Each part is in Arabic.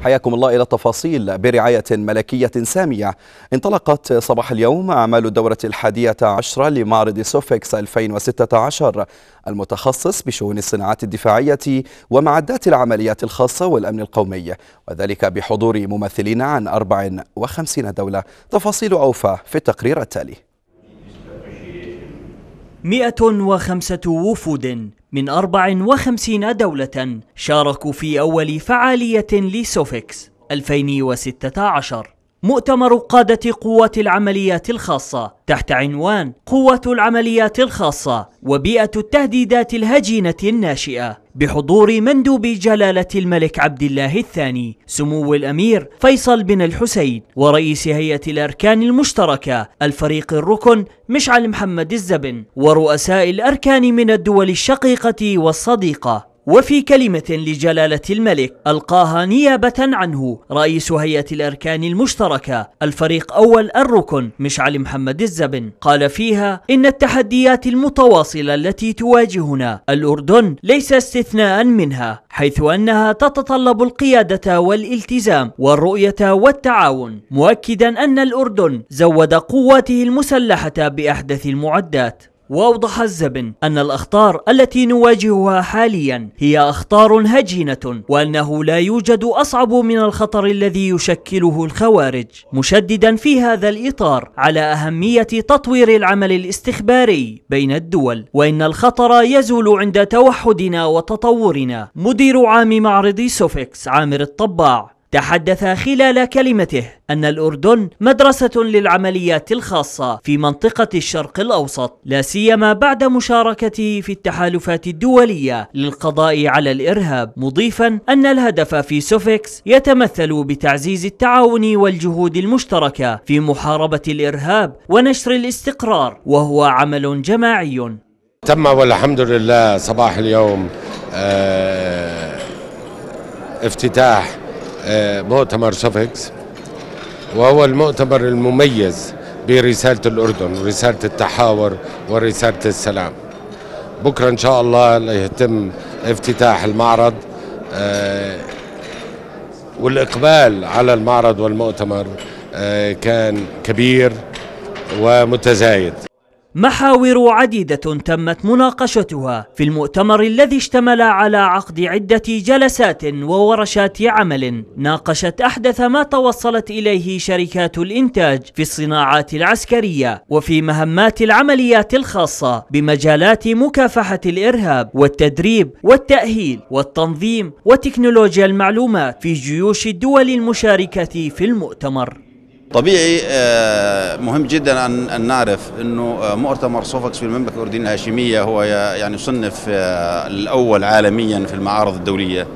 حياكم الله إلى التفاصيل برعاية ملكية سامية انطلقت صباح اليوم أعمال الدورة الحادية عشرة لمعرض سوفكس 2016 المتخصص بشؤون الصناعات الدفاعية ومعدات العمليات الخاصة والأمن القومي وذلك بحضور ممثلين عن 54 دولة تفاصيل أوفى في التقرير التالي 105 وفود من 54 دولة شاركوا في أول فعالية لسوفيكس 2016 مؤتمر قادة قوات العمليات الخاصة تحت عنوان قوة العمليات الخاصة وبيئة التهديدات الهجينة الناشئة بحضور مندوب جلالة الملك عبد الله الثاني سمو الأمير فيصل بن الحسين ورئيس هيئة الأركان المشتركة الفريق الركن مشعل محمد الزبن ورؤساء الأركان من الدول الشقيقة والصديقة وفي كلمة لجلالة الملك ألقاها نيابة عنه رئيس هيئة الأركان المشتركة الفريق أول الركن مشعل محمد الزبن قال فيها إن التحديات المتواصلة التي تواجهنا الأردن ليس استثناء منها حيث أنها تتطلب القيادة والالتزام والرؤية والتعاون مؤكدا أن الأردن زود قواته المسلحة بأحدث المعدات وأوضح الزبن أن الأخطار التي نواجهها حاليا هي أخطار هجينة وأنه لا يوجد أصعب من الخطر الذي يشكله الخوارج مشددا في هذا الإطار على أهمية تطوير العمل الاستخباري بين الدول وإن الخطر يزول عند توحدنا وتطورنا مدير عام معرض سوفكس عامر الطباع تحدث خلال كلمته أن الأردن مدرسة للعمليات الخاصة في منطقة الشرق الأوسط لا سيما بعد مشاركته في التحالفات الدولية للقضاء على الإرهاب مضيفا أن الهدف في سوفيكس يتمثل بتعزيز التعاون والجهود المشتركة في محاربة الإرهاب ونشر الاستقرار وهو عمل جماعي تم والحمد لله صباح اليوم اه افتتاح آه، مؤتمر سوفكس وهو المؤتمر المميز برسالة الأردن ورسالة التحاور ورسالة السلام بكرة إن شاء الله يتم افتتاح المعرض آه، والإقبال على المعرض والمؤتمر آه، كان كبير ومتزايد محاور عديدة تمت مناقشتها في المؤتمر الذي اشتمل على عقد عدة جلسات وورشات عمل ناقشت أحدث ما توصلت إليه شركات الإنتاج في الصناعات العسكرية وفي مهمات العمليات الخاصة بمجالات مكافحة الإرهاب والتدريب والتأهيل والتنظيم وتكنولوجيا المعلومات في جيوش الدول المشاركة في المؤتمر طبيعي آه، مهم جدا ان نعرف انه آه، مؤتمر صوفكس في المملكه الاردنيه الهاشميه هو يعني يصنف آه، الاول عالميا في المعارض الدوليه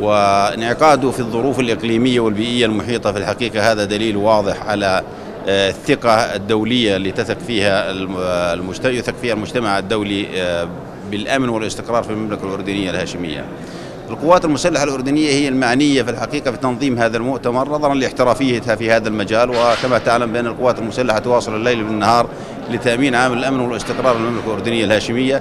وانعقاده في الظروف الاقليميه والبيئيه المحيطه في الحقيقه هذا دليل واضح على الثقه الدوليه اللي تثق فيها يثق فيها المجتمع الدولي بالامن والاستقرار في المملكه الاردنيه الهاشميه. القوات المسلحة الأردنية هي المعنية في الحقيقة في تنظيم هذا المؤتمر نظرا لاحترافيتها في هذا المجال وكما تعلم بأن القوات المسلحة تواصل الليل بالنهار لتأمين عامل الأمن والاستقرار المملكة الأردنية الهاشمية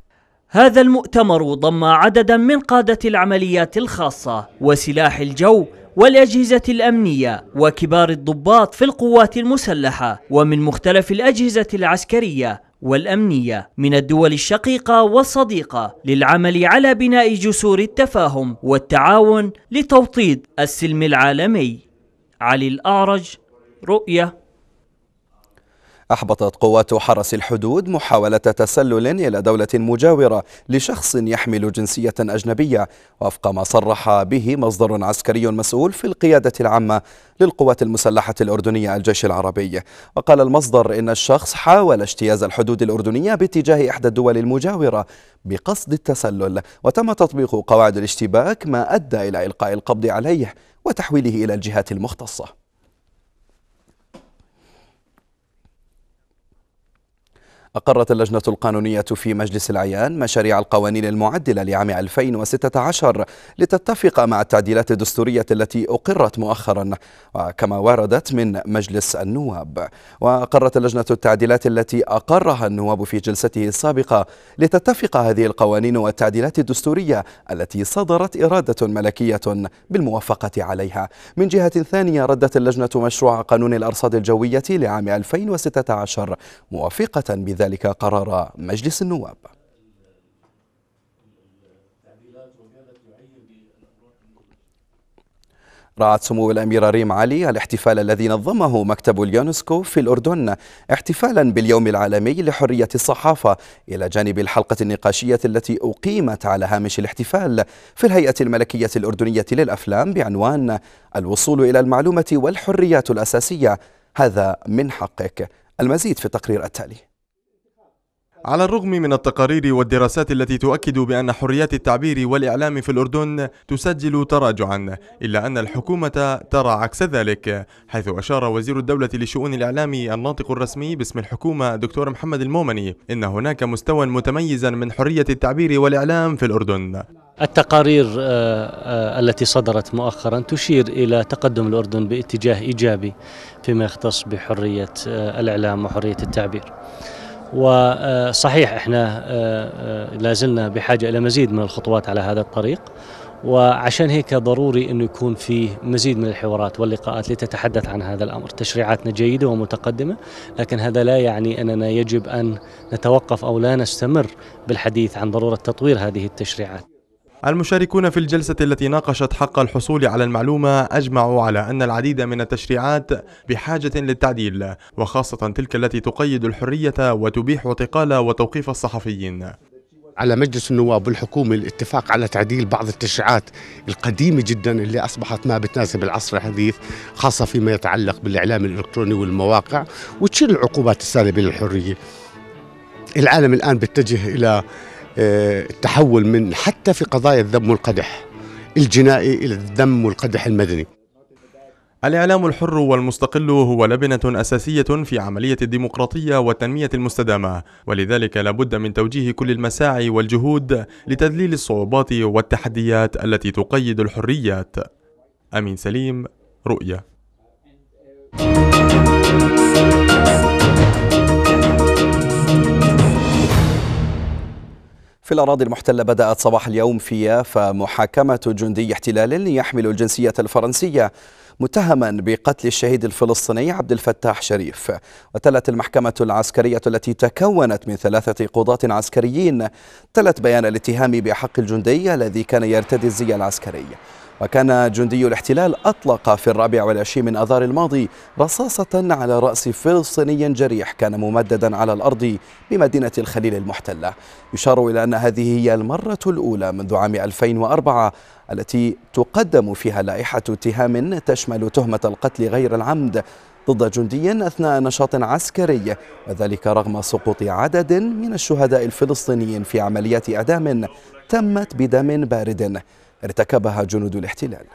هذا المؤتمر ضم عددا من قادة العمليات الخاصة وسلاح الجو والأجهزة الأمنية وكبار الضباط في القوات المسلحة ومن مختلف الأجهزة العسكرية والأمنية من الدول الشقيقة والصديقة للعمل على بناء جسور التفاهم والتعاون لتوطيد السلم العالمي علي الأعرج رؤية أحبطت قوات حرس الحدود محاولة تسلل إلى دولة مجاورة لشخص يحمل جنسية أجنبية وفق ما صرح به مصدر عسكري مسؤول في القيادة العامة للقوات المسلحة الأردنية الجيش العربي وقال المصدر إن الشخص حاول اجتياز الحدود الأردنية باتجاه إحدى الدول المجاورة بقصد التسلل وتم تطبيق قواعد الاشتباك ما أدى إلى إلقاء القبض عليه وتحويله إلى الجهات المختصة أقرت اللجنة القانونية في مجلس العيان مشاريع القوانين المعدلة لعام 2016 لتتفق مع التعديلات الدستورية التي أقرت مؤخرا وكما وردت من مجلس النواب وأقرت اللجنة التعديلات التي أقرها النواب في جلسته السابقة لتتفق هذه القوانين والتعديلات الدستورية التي صدرت إرادة ملكية بالموافقة عليها من جهة ثانية ردت اللجنة مشروع قانون الأرصاد الجوية لعام 2016 موافقة بذلك ذلك قرار مجلس النواب رعت سمو الأميرة ريم علي الاحتفال الذي نظمه مكتب اليونسكو في الأردن احتفالا باليوم العالمي لحرية الصحافة إلى جانب الحلقة النقاشية التي أقيمت على هامش الاحتفال في الهيئة الملكية الأردنية للأفلام بعنوان الوصول إلى المعلومة والحريات الأساسية هذا من حقك المزيد في التقرير التالي على الرغم من التقارير والدراسات التي تؤكد بأن حريات التعبير والإعلام في الأردن تسجل تراجعا إلا أن الحكومة ترى عكس ذلك حيث أشار وزير الدولة لشؤون الإعلام الناطق الرسمي باسم الحكومة دكتور محمد المومني إن هناك مستوى متميزا من حرية التعبير والإعلام في الأردن التقارير آه، آه، التي صدرت مؤخرا تشير الى تقدم الاردن باتجاه ايجابي فيما يختص بحريه آه، الاعلام وحريه التعبير. وصحيح احنا آه، آه، لازلنا بحاجه الى مزيد من الخطوات على هذا الطريق وعشان هيك ضروري انه يكون في مزيد من الحوارات واللقاءات لتتحدث عن هذا الامر، تشريعاتنا جيده ومتقدمه، لكن هذا لا يعني اننا يجب ان نتوقف او لا نستمر بالحديث عن ضروره تطوير هذه التشريعات. المشاركون في الجلسة التي ناقشت حق الحصول على المعلومة أجمعوا على أن العديد من التشريعات بحاجة للتعديل وخاصة تلك التي تقيد الحرية وتبيح اعتقال وتوقيف الصحفيين على مجلس النواب والحكومة الاتفاق على تعديل بعض التشريعات القديمة جدا اللي أصبحت ما بتناسب العصر الحديث خاصة فيما يتعلق بالإعلام الإلكتروني والمواقع وتشيل العقوبات السالبة للحرية العالم الآن بيتجه إلى آه، التحول من حتى في قضايا الذم والقدح الجنائي إلى الذم والقدح المدني الإعلام الحر والمستقل هو لبنة أساسية في عملية الديمقراطية والتنمية المستدامة، ولذلك لابد من توجيه كل المساعي والجهود لتذليل الصعوبات والتحديات التي تقيد الحريات. أمين سليم، رؤية. في الأراضي المحتلة بدأت صباح اليوم في يافا محاكمة جندي احتلال يحمل الجنسية الفرنسية متهما بقتل الشهيد الفلسطيني عبد الفتاح شريف وتلت المحكمة العسكرية التي تكونت من ثلاثة قضاة عسكريين تلت بيان الاتهام بحق الجندي الذي كان يرتدي الزي العسكري وكان جندي الاحتلال أطلق في الرابع والعشرين من أذار الماضي رصاصة على رأس فلسطيني جريح كان ممددا على الأرض بمدينة الخليل المحتلة يشار إلى أن هذه هي المرة الأولى منذ عام 2004 التي تقدم فيها لائحة اتهام تشمل تهمة القتل غير العمد ضد جندي أثناء نشاط عسكري وذلك رغم سقوط عدد من الشهداء الفلسطينيين في عمليات إعدام تمت بدم بارد ارتكبها جنود الاحتلال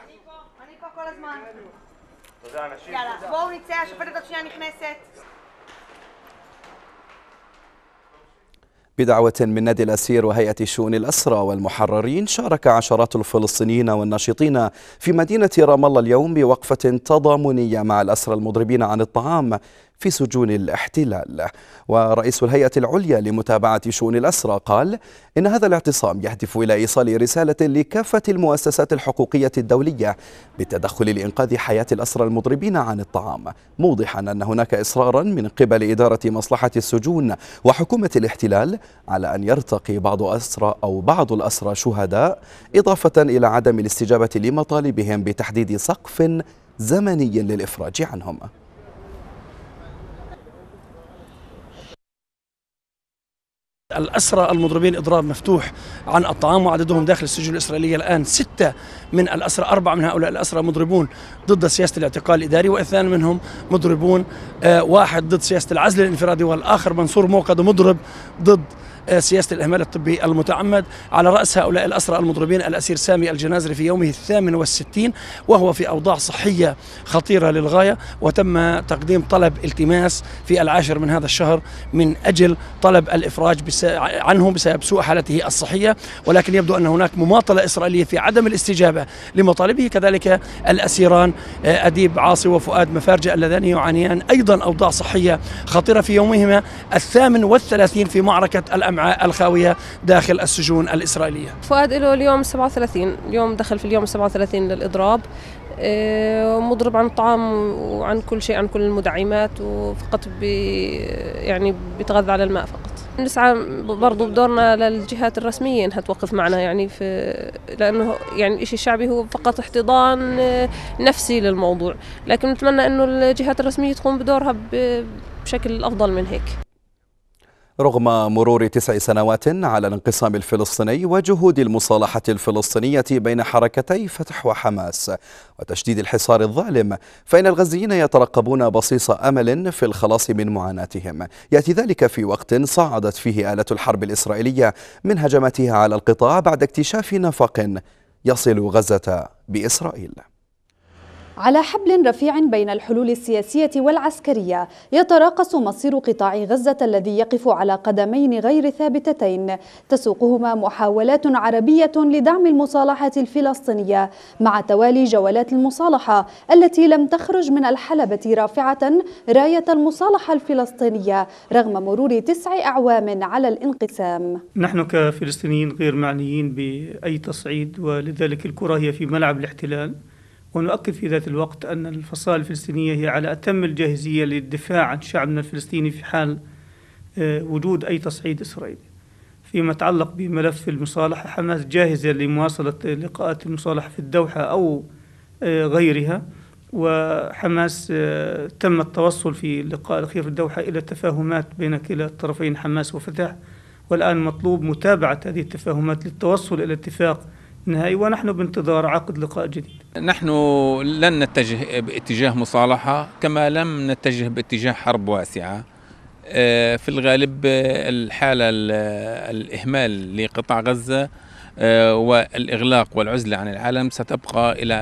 بدعوة من نادي الأسير وهيئة شؤون الأسرى والمحررين شارك عشرات الفلسطينيين والناشطين في مدينة رام الله اليوم بوقفة تضامنية مع الأسرى المضربين عن الطعام في سجون الاحتلال ورئيس الهيئة العليا لمتابعة شؤون الأسرى قال إن هذا الاعتصام يهدف إلى إيصال رسالة لكافة المؤسسات الحقوقية الدولية بالتدخل لإنقاذ حياة الأسرى المضربين عن الطعام موضحا أن هناك إصرارا من قبل إدارة مصلحة السجون وحكومة الاحتلال على أن يرتقي بعض أسرى أو بعض الأسرى شهداء إضافة إلى عدم الاستجابة لمطالبهم بتحديد سقف زمني للإفراج عنهم الأسرى المضربين إضراب مفتوح عن الطعام وعددهم داخل السجون الإسرائيلية الآن ستة من الأسرى أربعة من هؤلاء الأسرى مضربون ضد سياسة الاعتقال الإداري واثنان منهم مضربون آه، واحد ضد سياسة العزل الانفرادي والآخر منصور موقد مضرب ضد آه، سياسة الإهمال الطبي المتعمد على رأس هؤلاء الأسرى المضربين الأسير سامي الجنازري في يومه الثامن والستين وهو في أوضاع صحية خطيرة للغاية وتم تقديم طلب التماس في العاشر من هذا الشهر من أجل طلب الإفراج عنه بسبب سوء حالته الصحية ولكن يبدو أن هناك مماطلة إسرائيلية في عدم الاستجابة لمطالبه كذلك الأسيران آه، أديب عاصي وفؤاد مفارجة اللذان يعانيان أيضا أوضاع صحية خطيرة في يومهما الثامن والثلاثين في معركة الامعاء الجماعة الخاوية داخل السجون الإسرائيلية فؤاد له اليوم 37 اليوم دخل في اليوم 37 للإضراب آه، مضرب عن الطعام وعن كل شيء عن كل المدعمات وفقط بي يعني بيتغذى على الماء فقط نسعى برضو بدورنا للجهات الرسمية إنها توقف معنا يعني في لأنه يعني الشيء الشعبي هو فقط احتضان آه، نفسي للموضوع لكن نتمنى أنه الجهات الرسمية تقوم بدورها بشكل أفضل من هيك رغم مرور تسع سنوات على الانقسام الفلسطيني وجهود المصالحة الفلسطينية بين حركتي فتح وحماس وتشديد الحصار الظالم فإن الغزيين يترقبون بصيص أمل في الخلاص من معاناتهم يأتي ذلك في وقت صعدت فيه آلة الحرب الإسرائيلية من هجماتها على القطاع بعد اكتشاف نفق يصل غزة بإسرائيل على حبل رفيع بين الحلول السياسية والعسكرية يتراقص مصير قطاع غزة الذي يقف على قدمين غير ثابتتين تسوقهما محاولات عربية لدعم المصالحة الفلسطينية مع توالي جولات المصالحة التي لم تخرج من الحلبة رافعة راية المصالحة الفلسطينية رغم مرور تسع أعوام على الانقسام نحن كفلسطينيين غير معنيين بأي تصعيد ولذلك الكرة هي في ملعب الاحتلال ونؤكد في ذات الوقت أن الفصائل الفلسطينية هي على أتم الجاهزية للدفاع عن شعبنا الفلسطيني في حال آه، وجود أي تصعيد إسرائيلي فيما يتعلق بملف المصالحة حماس جاهزة لمواصلة لقاءات المصالحة في الدوحة أو آه، غيرها وحماس آه، تم التوصل في اللقاء الأخير في الدوحة إلى تفاهمات بين كلا الطرفين حماس وفتح والآن مطلوب متابعة هذه التفاهمات للتوصل إلى اتفاق نهائي ونحن بانتظار عقد لقاء جديد نحن لن نتجه باتجاه مصالحة كما لم نتجه باتجاه حرب واسعة آه، في الغالب آه، الحالة الإهمال لقطاع غزة آه، والإغلاق والعزلة عن العالم ستبقى إلى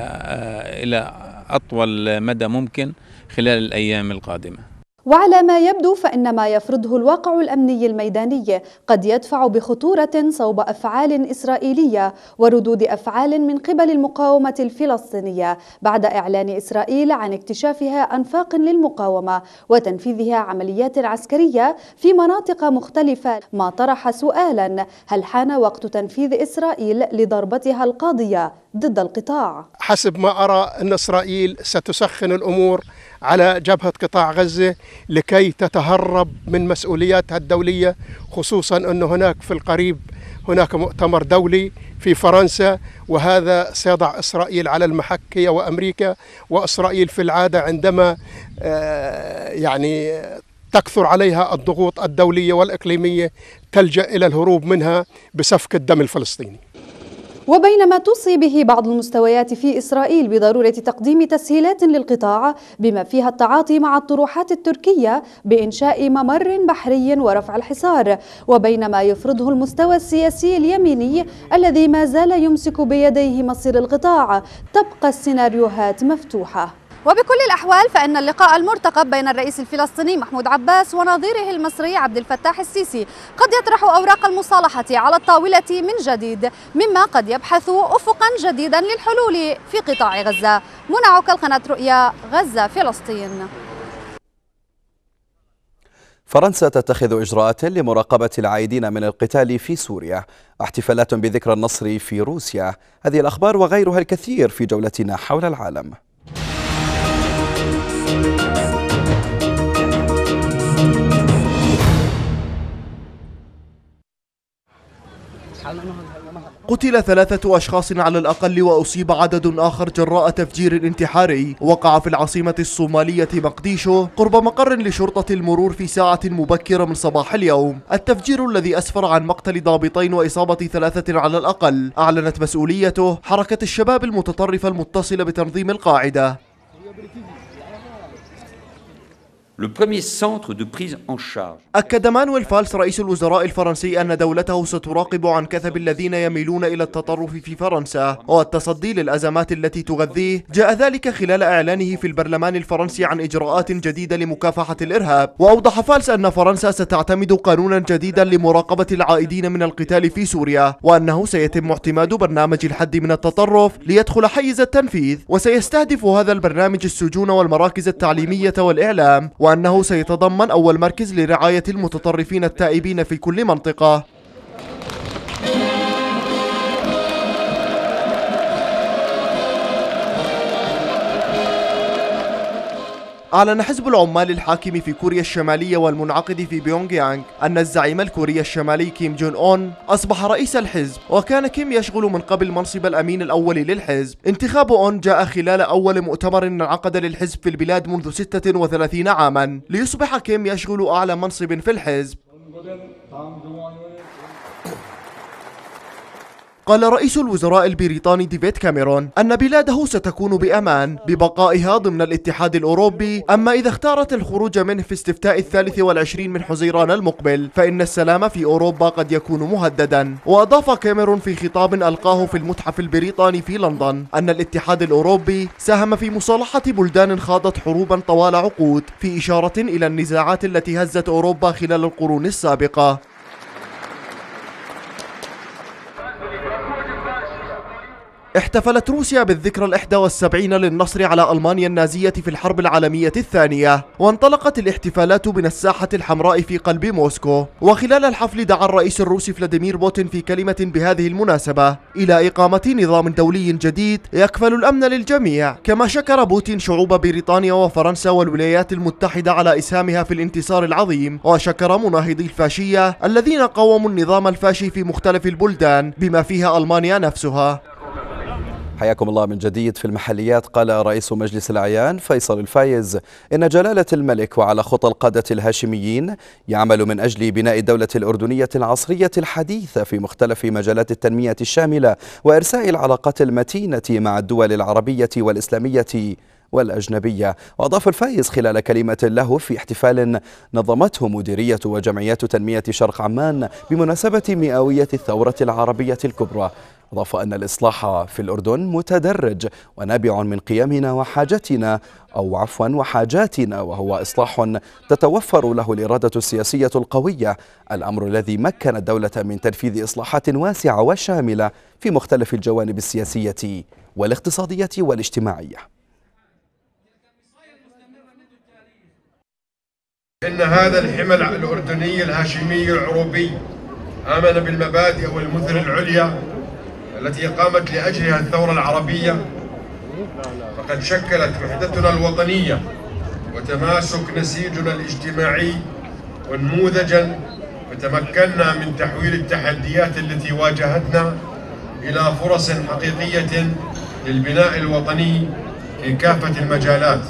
إلى أطول مدى ممكن خلال الأيام القادمة وعلى ما يبدو فإن ما يفرضه الواقع الأمني الميداني قد يدفع بخطورة صوب أفعال إسرائيلية وردود أفعال من قبل المقاومة الفلسطينية بعد إعلان إسرائيل عن اكتشافها أنفاق للمقاومة وتنفيذها عمليات عسكرية في مناطق مختلفة ما طرح سؤالا هل حان وقت تنفيذ إسرائيل لضربتها القاضية ضد القطاع؟ حسب ما أرى أن إسرائيل ستسخن الأمور على جبهة قطاع غزة لكي تتهرب من مسؤولياتها الدولية خصوصا أن هناك في القريب هناك مؤتمر دولي في فرنسا وهذا سيضع إسرائيل على المحك هي وأمريكا وإسرائيل في العادة عندما آه، يعني تكثر عليها الضغوط الدولية والإقليمية تلجأ إلى الهروب منها بسفك الدم الفلسطيني وبينما توصي به بعض المستويات في إسرائيل بضرورة تقديم تسهيلات للقطاع بما فيها التعاطي مع الطروحات التركية بإنشاء ممر بحري ورفع الحصار وبينما يفرضه المستوى السياسي اليميني الذي ما زال يمسك بيديه مصير القطاع تبقى السيناريوهات مفتوحة وبكل الأحوال فإن اللقاء المرتقب بين الرئيس الفلسطيني محمود عباس ونظيره المصري عبد الفتاح السيسي قد يطرح أوراق المصالحة على الطاولة من جديد مما قد يبحث أفقا جديدا للحلول في قطاع غزة منعك القناة رؤيا غزة فلسطين فرنسا تتخذ إجراءات لمراقبة العائدين من القتال في سوريا احتفالات بذكرى النصر في روسيا هذه الأخبار وغيرها الكثير في جولتنا حول العالم قتل ثلاثة أشخاص على الأقل وأصيب عدد آخر جراء تفجير انتحاري وقع في العاصمة الصومالية مقديشو قرب مقر لشرطة المرور في ساعة مبكرة من صباح اليوم التفجير الذي أسفر عن مقتل ضابطين وإصابة ثلاثة على الأقل أعلنت مسؤوليته حركة الشباب المتطرفة المتصلة بتنظيم القاعدة أكد مانويل فالس رئيس الوزراء الفرنسي أن دولته ستراقب عن كثب الذين يميلون إلى التطرف في فرنسا والتصدي للأزمات التي تغذيه جاء ذلك خلال إعلانه في البرلمان الفرنسي عن إجراءات جديدة لمكافحة الإرهاب وأوضح فالس أن فرنسا ستعتمد قانونا جديدا لمراقبة العائدين من القتال في سوريا وأنه سيتم اعتماد برنامج الحد من التطرف ليدخل حيز التنفيذ وسيستهدف هذا البرنامج السجون والمراكز التعليمية والإعلام وأنه سيتضمن أول مركز لرعاية المتطرفين التائبين في كل منطقة أعلن حزب العمال الحاكم في كوريا الشمالية والمنعقد في بيونغ يانغ أن الزعيم الكوري الشمالي كيم جون أون أصبح رئيس الحزب وكان كيم يشغل من قبل منصب الأمين الأول للحزب انتخاب أون جاء خلال أول مؤتمر انعقد للحزب في البلاد منذ 36 عاما ليصبح كيم يشغل أعلى منصب في الحزب قال رئيس الوزراء البريطاني ديفيد كاميرون أن بلاده ستكون بأمان ببقائها ضمن الاتحاد الأوروبي أما إذا اختارت الخروج منه في استفتاء الثالث والعشرين من حزيران المقبل فإن السلام في أوروبا قد يكون مهددا وأضاف كاميرون في خطاب ألقاه في المتحف البريطاني في لندن أن الاتحاد الأوروبي ساهم في مصالحة بلدان خاضت حروبا طوال عقود في إشارة إلى النزاعات التي هزت أوروبا خلال القرون السابقة احتفلت روسيا بالذكرى الإحدى والسبعين للنصر على ألمانيا النازية في الحرب العالمية الثانية وانطلقت الاحتفالات من الساحة الحمراء في قلب موسكو وخلال الحفل دعا الرئيس الروسي فلاديمير بوتين في كلمة بهذه المناسبة إلى إقامة نظام دولي جديد يكفل الأمن للجميع كما شكر بوتين شعوب بريطانيا وفرنسا والولايات المتحدة على إسهامها في الانتصار العظيم وشكر مناهضي الفاشية الذين قاوموا النظام الفاشي في مختلف البلدان بما فيها ألمانيا نفسها حياكم الله من جديد في المحليات قال رئيس مجلس الأعيان فيصل الفايز إن جلالة الملك وعلى خطى القادة الهاشميين يعمل من أجل بناء الدولة الأردنية العصرية الحديثة في مختلف مجالات التنمية الشاملة وإرساء العلاقات المتينة مع الدول العربية والإسلامية والأجنبية وأضاف الفايز خلال كلمة له في احتفال نظمته مديرية وجمعيات تنمية شرق عمان بمناسبة مئوية الثورة العربية الكبرى أضاف أن الإصلاح في الأردن متدرج ونابع من قيمنا وحاجتنا أو عفوا وحاجاتنا وهو إصلاح تتوفر له الإرادة السياسية القوية الأمر الذي مكن الدولة من تنفيذ إصلاحات واسعة وشاملة في مختلف الجوانب السياسية والاقتصادية والاجتماعية إن هذا الحمل الأردني الهاشمي العروبي آمن بالمبادئ والمثل العليا التي قامت لأجلها الثورة العربية فقد شكلت وحدتنا الوطنية وتماسك نسيجنا الاجتماعي ونموذجا فتمكنا من تحويل التحديات التي واجهتنا إلى فرص حقيقية للبناء الوطني في كافة المجالات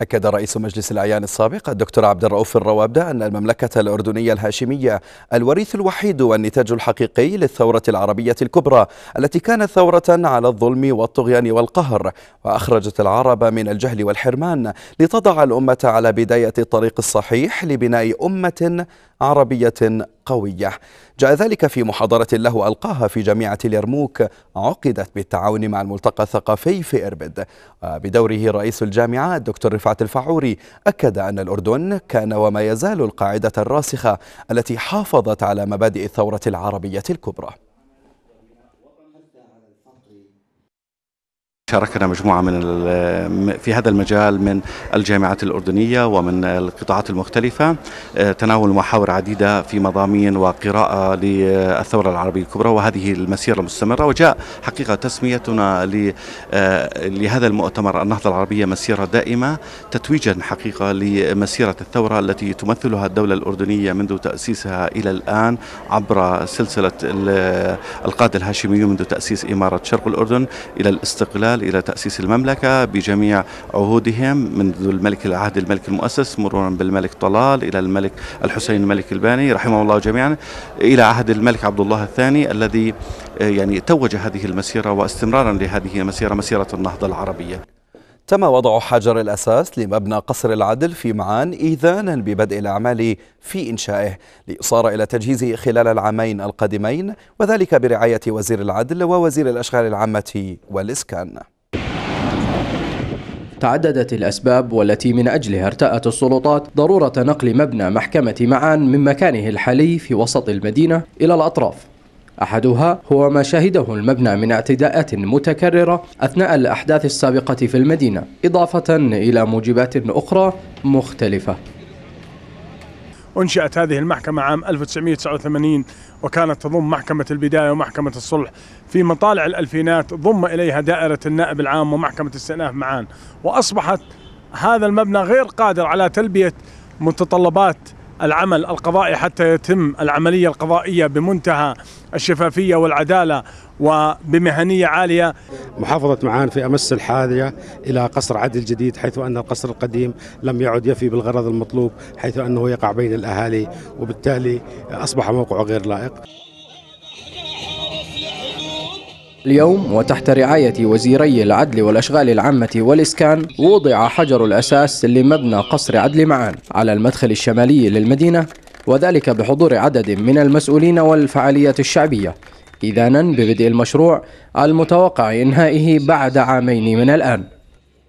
أكد رئيس مجلس الأعيان السابق الدكتور عبد الرؤوف الروابدة أن المملكة الأردنية الهاشمية الوريث الوحيد والنتاج الحقيقي للثورة العربية الكبرى التي كانت ثورة على الظلم والطغيان والقهر وأخرجت العرب من الجهل والحرمان لتضع الأمة على بداية الطريق الصحيح لبناء أمة عربية قوية جاء ذلك في محاضرة له ألقاها في جامعة اليرموك عقدت بالتعاون مع الملتقى الثقافي في إربد بدوره رئيس الجامعة الدكتور رفعت الفعوري أكد أن الأردن كان وما يزال القاعدة الراسخة التي حافظت على مبادئ الثورة العربية الكبرى شاركنا مجموعة من في هذا المجال من الجامعات الأردنية ومن القطاعات المختلفة آه، تناول محاور عديدة في مضامين وقراءة للثورة العربية الكبرى وهذه المسيرة المستمرة وجاء حقيقة تسميتنا آه، لهذا المؤتمر النهضة العربية مسيرة دائمة تتويجا حقيقة لمسيرة الثورة التي تمثلها الدولة الأردنية منذ تأسيسها إلى الآن عبر سلسلة القادة الهاشميون منذ تأسيس إمارة شرق الأردن إلى الاستقلال الشمال إلى تأسيس المملكة بجميع عهودهم منذ الملك العهد الملك المؤسس مرورا بالملك طلال إلى الملك الحسين الملك الباني رحمه الله جميعا إلى عهد الملك عبد الله الثاني الذي آه، يعني توج هذه المسيرة واستمرارا لهذه المسيرة مسيرة النهضة العربية تم وضع حجر الأساس لمبنى قصر العدل في معان إيذانا ببدء الأعمال في إنشائه لإصارة إلى تجهيزه خلال العامين القادمين وذلك برعاية وزير العدل ووزير الأشغال العامة والإسكان تعددت الأسباب والتي من أجلها ارتأت السلطات ضرورة نقل مبنى محكمة معان من مكانه الحالي في وسط المدينة إلى الأطراف أحدها هو ما شهده المبنى من اعتداءات متكررة أثناء الأحداث السابقة في المدينة إضافة إلى موجبات أخرى مختلفة أنشأت هذه المحكمة عام 1989 وكانت تضم محكمة البداية ومحكمة الصلح في مطالع الألفينات ضم إليها دائرة النائب العام ومحكمة استئناف معان وأصبحت هذا المبنى غير قادر على تلبية متطلبات العمل القضائي حتى يتم العملية القضائية بمنتهى الشفافية والعدالة وبمهنية عالية محافظة معان في أمس الحاذية إلى قصر عدل جديد حيث أن القصر القديم لم يعد يفي بالغرض المطلوب حيث أنه يقع بين الأهالي وبالتالي أصبح موقعه غير لائق اليوم وتحت رعاية وزيري العدل والأشغال العامة والإسكان وضع حجر الأساس لمبنى قصر عدل معان على المدخل الشمالي للمدينة وذلك بحضور عدد من المسؤولين والفعاليات الشعبية إذانا ببدء المشروع المتوقع إنهائه بعد عامين من الآن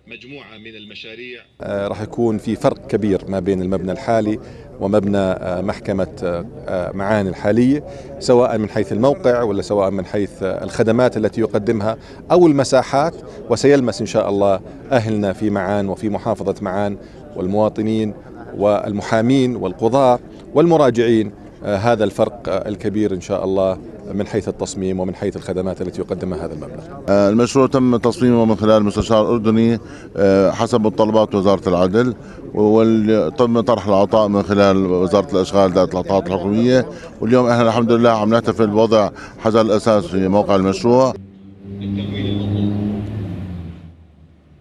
مجموعة من المشاريع آه راح يكون في فرق كبير ما بين المبنى الحالي ومبنى آه، محكمة آه، آه، معان الحالية سواء من حيث الموقع ولا سواء من حيث الخدمات التي يقدمها أو المساحات وسيلمس إن شاء الله أهلنا في معان وفي محافظة معان والمواطنين والمحامين والقضاة والمراجعين آه، هذا الفرق الكبير ان شاء الله من حيث التصميم ومن حيث الخدمات التي يقدمها هذا المبلغ. آه، المشروع تم تصميمه من خلال مستشار اردني آه، حسب متطلبات وزاره العدل وتم طرح العطاء من خلال وزاره الاشغال ذات العطاءات الحكوميه واليوم احنا الحمد لله عم نحتفل بوضع حجر الاساس في موقع المشروع.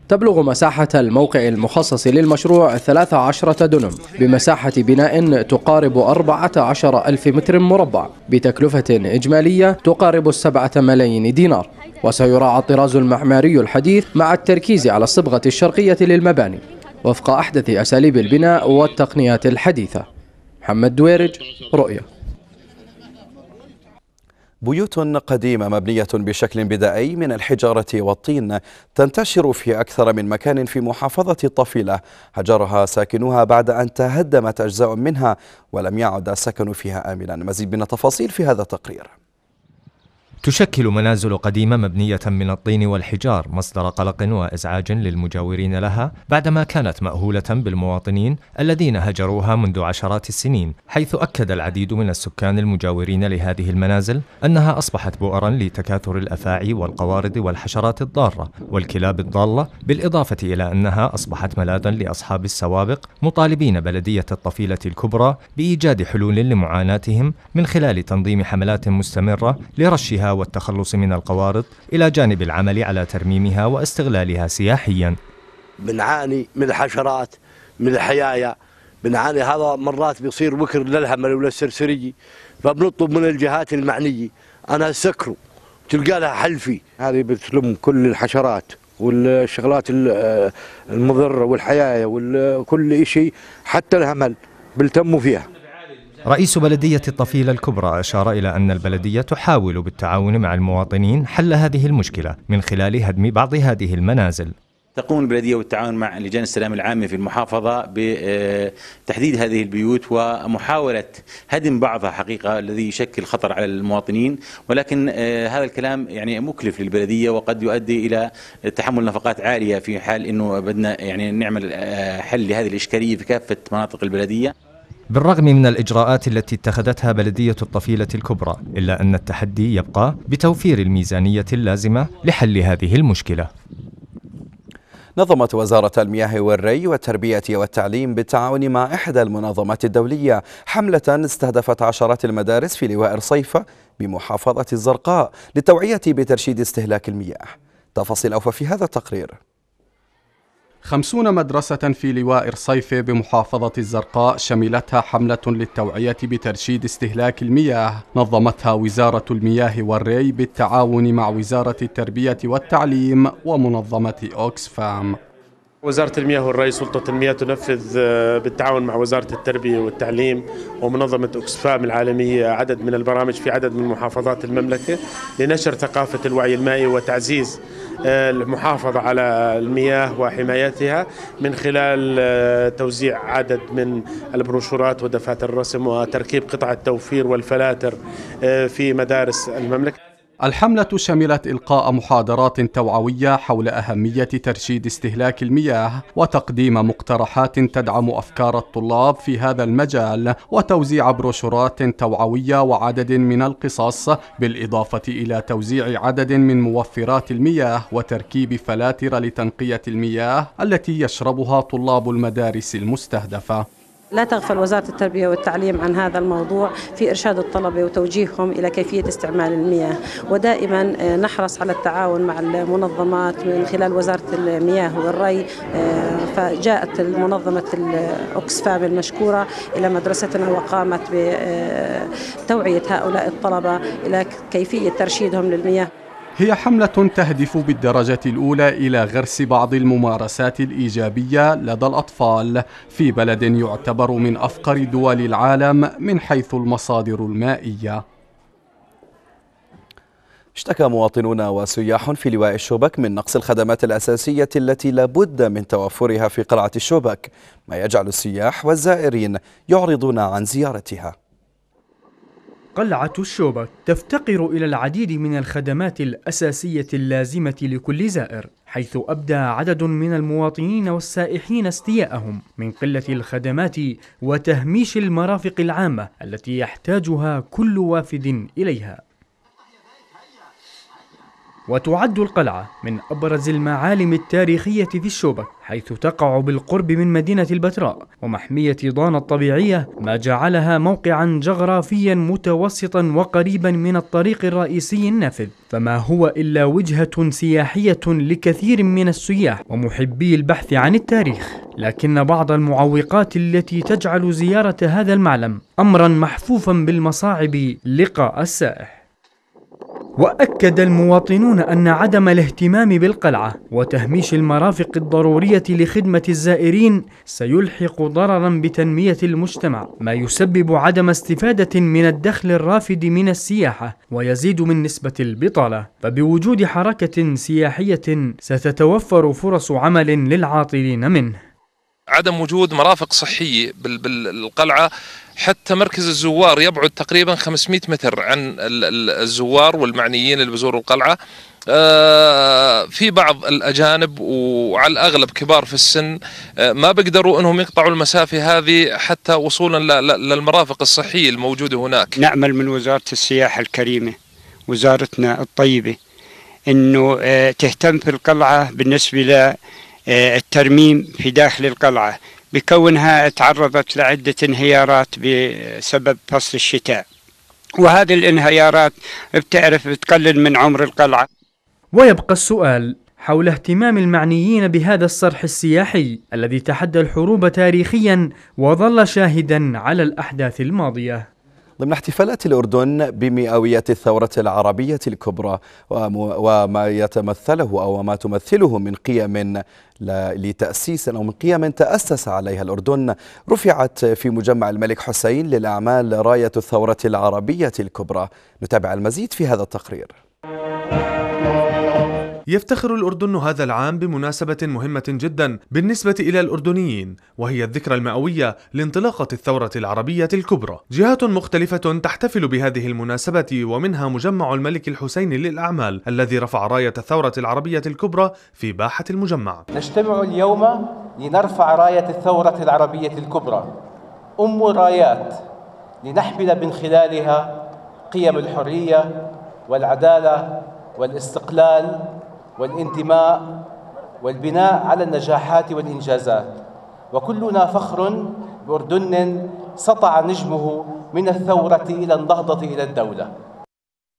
تبلغ مساحة الموقع المخصص للمشروع 13 دنم بمساحة بناء تقارب 14 ألف متر مربع بتكلفة إجمالية تقارب 7 ملايين دينار وسيراعى الطراز المعماري الحديث مع التركيز على الصبغة الشرقية للمباني وفق أحدث أساليب البناء والتقنيات الحديثة محمد دويرج رؤية بيوت قديمة مبنية بشكل بدائي من الحجارة والطين تنتشر في أكثر من مكان في محافظة الطفيلة هجرها ساكنوها بعد أن تهدمت أجزاء منها ولم يعد السكن فيها آمنا مزيد من التفاصيل في هذا التقرير تشكل منازل قديمة مبنية من الطين والحجار مصدر قلق وإزعاج للمجاورين لها بعدما كانت مأهولة بالمواطنين الذين هجروها منذ عشرات السنين حيث أكد العديد من السكان المجاورين لهذه المنازل أنها أصبحت بؤرا لتكاثر الأفاعي والقوارض والحشرات الضارة والكلاب الضالة بالإضافة إلى أنها أصبحت ملاذا لأصحاب السوابق مطالبين بلدية الطفيلة الكبرى بإيجاد حلول لمعاناتهم من خلال تنظيم حملات مستمرة لرشها والتخلص من القوارض إلى جانب العمل على ترميمها واستغلالها سياحيا بنعاني من الحشرات من الحيايا بنعاني هذا مرات بيصير وكر للهمل السرسري فبنطلب من الجهات المعنية أنا سكروا تلقى لها حل فيه هذه بتلم كل الحشرات والشغلات المضرة والحياية وكل شيء حتى الهمل بلتموا فيها رئيس بلدية الطفيلة الكبرى أشار إلى أن البلدية تحاول بالتعاون مع المواطنين حل هذه المشكلة من خلال هدم بعض هذه المنازل تقوم البلدية بالتعاون مع لجان السلام العامة في المحافظة بتحديد هذه البيوت ومحاولة هدم بعضها حقيقة الذي يشكل خطر على المواطنين ولكن آه، هذا الكلام يعني مكلف للبلدية وقد يؤدي إلى تحمل نفقات عالية في حال أنه بدنا يعني نعمل آه، حل لهذه الإشكالية في كافة مناطق البلدية بالرغم من الإجراءات التي اتخذتها بلدية الطفيلة الكبرى إلا أن التحدي يبقى بتوفير الميزانية اللازمة لحل هذه المشكلة نظمت وزارة المياه والري والتربية والتعليم بالتعاون مع إحدى المنظمات الدولية حملة استهدفت عشرات المدارس في لواء صيفة بمحافظة الزرقاء للتوعية بترشيد استهلاك المياه تفاصيل أوفى في هذا التقرير خمسون مدرسة في لواء الصيف بمحافظة الزرقاء شملتها حملة للتوعية بترشيد استهلاك المياه نظمتها وزارة المياه والري بالتعاون مع وزارة التربية والتعليم ومنظمة أوكسفام وزارة المياه والري سلطة المياه تنفذ آه، بالتعاون مع وزارة التربية والتعليم ومنظمة أكسفام العالمية عدد من البرامج في عدد من محافظات المملكة لنشر ثقافة الوعي المائي وتعزيز المحافظة على المياه وحمايتها من خلال آه، توزيع عدد من البروشورات ودفاتر الرسم وتركيب قطع التوفير والفلاتر آه، في مدارس المملكة الحملة شملت إلقاء محاضرات توعوية حول أهمية ترشيد استهلاك المياه وتقديم مقترحات تدعم أفكار الطلاب في هذا المجال وتوزيع بروشورات توعوية وعدد من القصص بالإضافة إلى توزيع عدد من موفرات المياه وتركيب فلاتر لتنقية المياه التي يشربها طلاب المدارس المستهدفة لا تغفل وزارة التربية والتعليم عن هذا الموضوع في إرشاد الطلبة وتوجيههم إلى كيفية استعمال المياه ودائما آه، نحرص على التعاون مع المنظمات من خلال وزارة المياه والري آه، فجاءت منظمة الأوكسفام المشكورة إلى مدرستنا وقامت بتوعية آه، هؤلاء الطلبة إلى كيفية ترشيدهم للمياه هي حملة تهدف بالدرجة الأولى إلى غرس بعض الممارسات الإيجابية لدى الأطفال في بلد يعتبر من أفقر دول العالم من حيث المصادر المائية اشتكى مواطنون وسياح في لواء الشوبك من نقص الخدمات الأساسية التي لابد من توفرها في قلعة الشوبك ما يجعل السياح والزائرين يعرضون عن زيارتها قلعة الشوبك تفتقر إلى العديد من الخدمات الأساسية اللازمة لكل زائر حيث أبدى عدد من المواطنين والسائحين استياءهم من قلة الخدمات وتهميش المرافق العامة التي يحتاجها كل وافد إليها وتعد القلعة من أبرز المعالم التاريخية في الشوبك حيث تقع بالقرب من مدينة البتراء ومحمية ضان الطبيعية ما جعلها موقعا جغرافيا متوسطا وقريبا من الطريق الرئيسي النافذ فما هو إلا وجهة سياحية لكثير من السياح ومحبي البحث عن التاريخ لكن بعض المعوقات التي تجعل زيارة هذا المعلم أمرا محفوفا بالمصاعب لقاء السائح وأكد المواطنون أن عدم الاهتمام بالقلعة وتهميش المرافق الضرورية لخدمة الزائرين سيلحق ضررا بتنمية المجتمع ما يسبب عدم استفادة من الدخل الرافد من السياحة ويزيد من نسبة البطالة فبوجود حركة سياحية ستتوفر فرص عمل للعاطلين منه عدم وجود مرافق صحية بالقلعة حتى مركز الزوار يبعد تقريبا 500 متر عن الزوار والمعنيين اللي بزوروا القلعه آه، في بعض الاجانب وعلى الاغلب كبار في السن آه، ما بيقدروا انهم يقطعوا المسافه هذه حتى وصولا للمرافق الصحيه الموجوده هناك. نعمل من وزاره السياحه الكريمه وزارتنا الطيبه انه آه، تهتم في القلعه بالنسبه للترميم في داخل القلعه بكونها تعرضت لعدة انهيارات بسبب فصل الشتاء وهذه الانهيارات بتعرف بتقلل من عمر القلعة ويبقى السؤال حول اهتمام المعنيين بهذا الصرح السياحي الذي تحدى الحروب تاريخيا وظل شاهدا على الأحداث الماضية ضمن احتفالات الأردن بمئوية الثورة العربية الكبرى وما يتمثله أو ما تمثله من قيم لتأسيس أو من قيم تأسس عليها الأردن رفعت في مجمع الملك حسين للأعمال راية الثورة العربية الكبرى نتابع المزيد في هذا التقرير يفتخر الأردن هذا العام بمناسبة مهمة جدا بالنسبة إلى الأردنيين وهي الذكرى المئوية لانطلاقة الثورة العربية الكبرى جهات مختلفة تحتفل بهذه المناسبة ومنها مجمع الملك الحسين للأعمال الذي رفع راية الثورة العربية الكبرى في باحة المجمع نجتمع اليوم لنرفع راية الثورة العربية الكبرى أم رايات لنحمل من خلالها قيم الحرية والعدالة والاستقلال والانتماء والبناء على النجاحات والإنجازات وكلنا فخر بأردن سطع نجمه من الثورة إلى النهضة إلى الدولة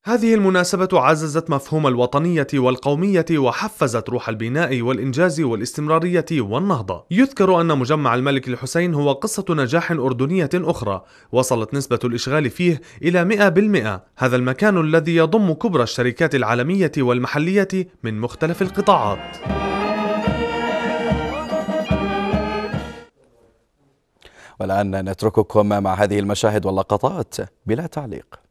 هذه المناسبة عززت مفهوم الوطنية والقومية وحفزت روح البناء والإنجاز والاستمرارية والنهضة. يذكر أن مجمع الملك الحسين هو قصة نجاح أردنية أخرى، وصلت نسبة الإشغال فيه إلى 100%. هذا المكان الذي يضم كبرى الشركات العالمية والمحلية من مختلف القطاعات. والآن نترككم مع هذه المشاهد واللقطات بلا تعليق.